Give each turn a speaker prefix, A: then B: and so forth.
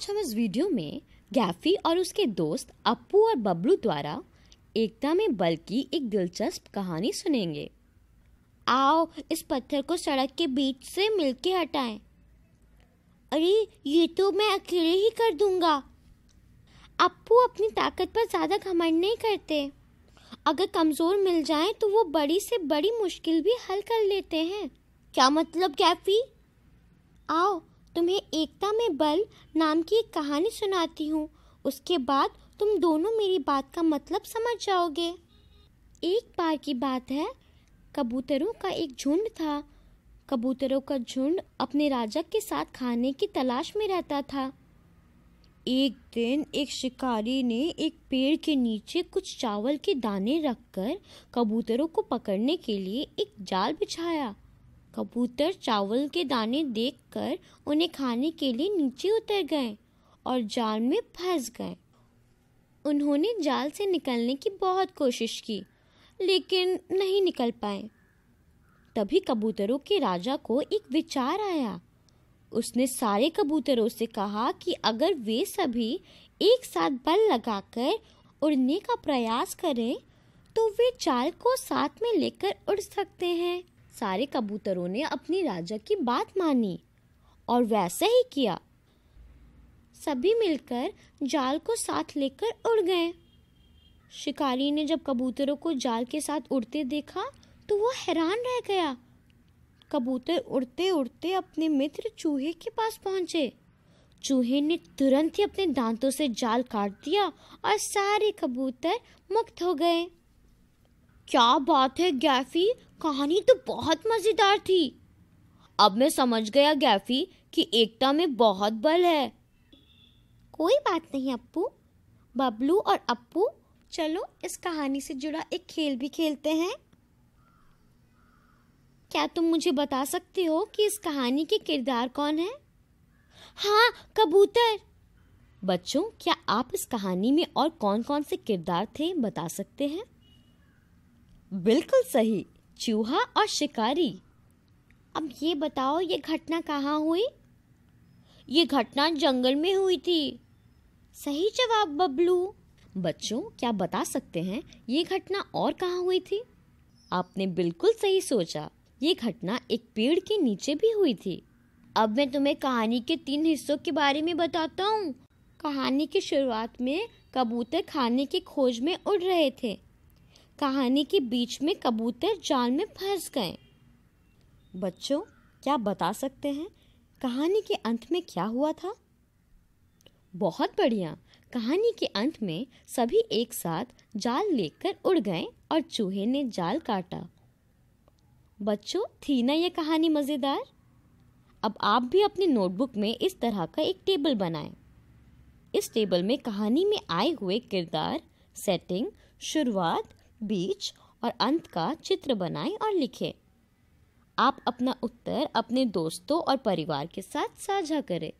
A: आज हम इस वीडियो में गैफी और उसके दोस्त अप्पू और बबलू द्वारा एकता में बल की एक दिलचस्प कहानी सुनेंगे आओ इस पत्थर को सड़क के बीच से मिलके हटाएं। अरे ये तो मैं अकेले ही कर दूंगा अपू अपनी ताकत पर ज़्यादा घमंड नहीं करते अगर कमज़ोर मिल जाए तो वो बड़ी से बड़ी मुश्किल भी हल कर लेते हैं क्या मतलब कैफी आओ तुम्हें एकता में बल नाम की एक कहानी सुनाती हूँ उसके बाद तुम दोनों मेरी बात का मतलब समझ जाओगे एक बार की बात है कबूतरों का एक झुंड था कबूतरों का झुंड अपने राजा के साथ खाने की तलाश में रहता था एक दिन एक शिकारी ने एक पेड़ के नीचे कुछ चावल के दाने रखकर कबूतरों को पकड़ने के लिए एक जाल बिछाया कबूतर चावल के दाने देखकर उन्हें खाने के लिए नीचे उतर गए और जाल में फंस गए उन्होंने जाल से निकलने की बहुत कोशिश की लेकिन नहीं निकल पाए तभी कबूतरों के राजा को एक विचार आया उसने सारे कबूतरों से कहा कि अगर वे सभी एक साथ बल लगाकर उड़ने का प्रयास करें तो वे चाल को साथ में लेकर उड़ सकते हैं सारे कबूतरों ने अपनी राजा की बात मानी और वैसा ही किया सभी मिलकर जाल को साथ लेकर उड़ गए शिकारी ने जब कबूतरों को जाल के साथ उड़ते देखा तो वो हैरान रह गया कबूतर उड़ते उड़ते अपने मित्र चूहे के पास पहुंचे चूहे ने तुरंत ही अपने दांतों से जाल काट दिया और सारे कबूतर मुक्त हो गए क्या बात है गैफी कहानी तो बहुत मज़ेदार थी अब मैं समझ गया गैफी कि एकता में बहुत बल है कोई बात नहीं अप्पू बबलू और अप्पू चलो इस कहानी से जुड़ा एक खेल भी खेलते हैं क्या तुम मुझे बता सकते हो कि इस कहानी के किरदार कौन है हाँ कबूतर बच्चों क्या आप इस कहानी में और कौन कौन से किरदार थे बता सकते हैं बिल्कुल सही चूहा और शिकारी अब ये बताओ ये घटना कहाँ हुई ये घटना जंगल में हुई थी सही जवाब बबलू बच्चों क्या बता सकते हैं ये घटना और कहाँ हुई थी आपने बिल्कुल सही सोचा ये घटना एक पेड़ के नीचे भी हुई थी अब मैं तुम्हें कहानी के तीन हिस्सों के बारे में बताता हूँ कहानी की शुरुआत में कबूतर खाने की खोज में उड़ रहे थे कहानी के बीच में कबूतर जाल में फंस गए बच्चों क्या बता सकते हैं कहानी के अंत में क्या हुआ था बहुत बढ़िया कहानी के अंत में सभी एक साथ जाल लेकर उड़ गए और चूहे ने जाल काटा बच्चों थी ना ये कहानी मज़ेदार अब आप भी अपने नोटबुक में इस तरह का एक टेबल बनाएं। इस टेबल में कहानी में आए हुए किरदार सेटिंग शुरुआत बीच और अंत का चित्र बनाएं और लिखें आप अपना उत्तर अपने दोस्तों और परिवार के साथ साझा करें